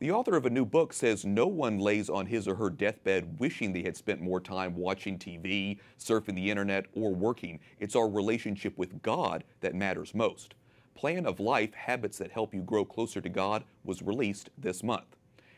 The author of a new book says no one lays on his or her deathbed wishing they had spent more time watching TV, surfing the internet, or working. It's our relationship with God that matters most. Plan of Life Habits That Help You Grow Closer to God was released this month.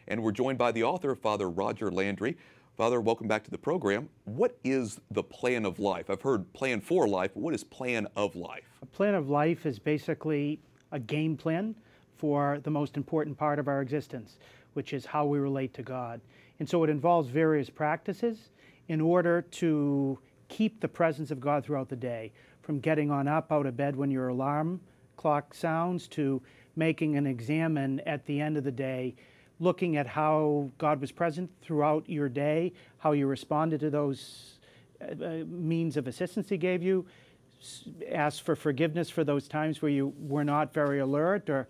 And we're joined by the author, Father Roger Landry. Father, welcome back to the program. What is the plan of life? I've heard plan for life. What is plan of life? A plan of life is basically a game plan for the most important part of our existence, which is how we relate to God. And so it involves various practices in order to keep the presence of God throughout the day, from getting on up out of bed when your alarm clock sounds to making an examine at the end of the day, looking at how God was present throughout your day, how you responded to those uh, uh means of assistance He gave you, ask for forgiveness for those times where you were not very alert or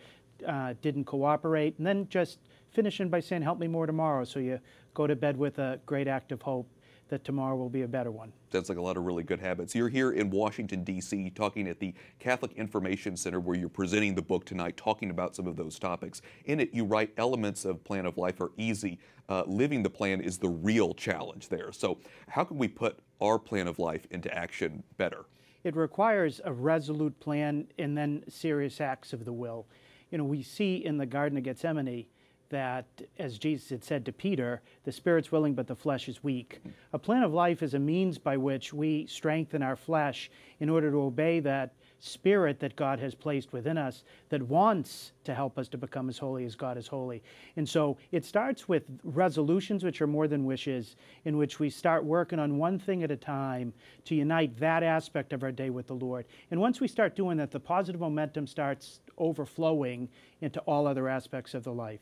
uh, didn't cooperate, and then just finishing by saying, Help me more tomorrow. So you go to bed with a great act of hope that tomorrow will be a better one. Sounds like a lot of really good habits. You're here in Washington, D.C., talking at the Catholic Information Center where you're presenting the book tonight, talking about some of those topics. In it, you write elements of plan of life are easy. Uh, living the plan is the real challenge there. So, how can we put our plan of life into action better? It requires a resolute plan and then serious acts of the will you know, we see in the Garden of Gethsemane that, as Jesus had said to Peter, the spirit's willing, but the flesh is weak. A plan of life is a means by which we strengthen our flesh in order to obey that spirit that God has placed within us that wants to help us to become as holy as God is holy. And so it starts with resolutions, which are more than wishes, in which we start working on one thing at a time to unite that aspect of our day with the Lord. And once we start doing that, the positive momentum starts overflowing into all other aspects of the life.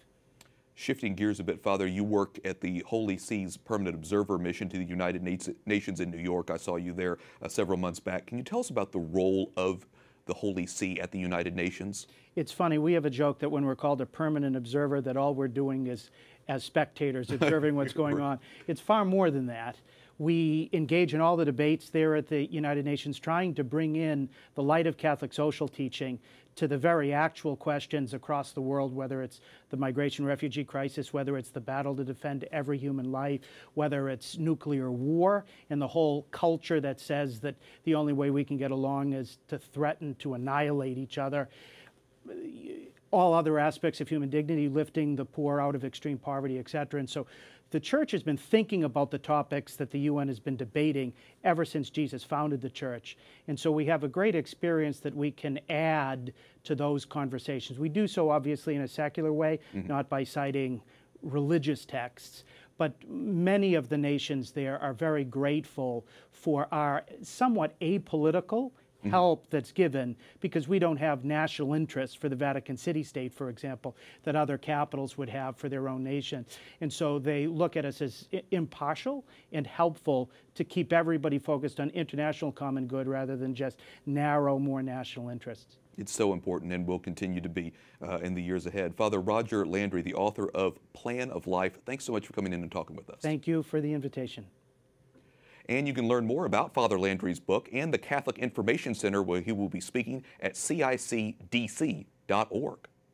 Shifting gears a bit, Father, you work at the Holy See's Permanent Observer Mission to the United Nations in New York. I saw you there uh, several months back. Can you tell us about the role of the Holy See at the United Nations? It's funny. We have a joke that when we're called a permanent observer, that all we're doing is as spectators observing what's going on. It's far more than that. We engage in all the debates there at the United Nations, trying to bring in the light of Catholic social teaching to the very actual questions across the world, whether it's the migration refugee crisis, whether it's the battle to defend every human life, whether it's nuclear war, and the whole culture that says that the only way we can get along is to threaten to annihilate each other all other aspects of human dignity, lifting the poor out of extreme poverty, et cetera. And so the church has been thinking about the topics that the UN has been debating ever since Jesus founded the church. And so we have a great experience that we can add to those conversations. We do so obviously in a secular way, mm-hmm. not by citing religious texts. But many of the nations there are very grateful for our somewhat apolitical Mm-hmm. help that's given because we don't have national interests for the Vatican City State, for example, that other capitals would have for their own nation. And so they look at us as impartial and helpful to keep everybody focused on international common good rather than just narrow, more national interests. It's so important and will continue to be uh, in the years ahead. Father Roger Landry, the author of Plan of Life, thanks so much for coming in and talking with us. Thank you for the invitation. And you can learn more about Father Landry's book and the Catholic Information Center where he will be speaking at cicdc.org.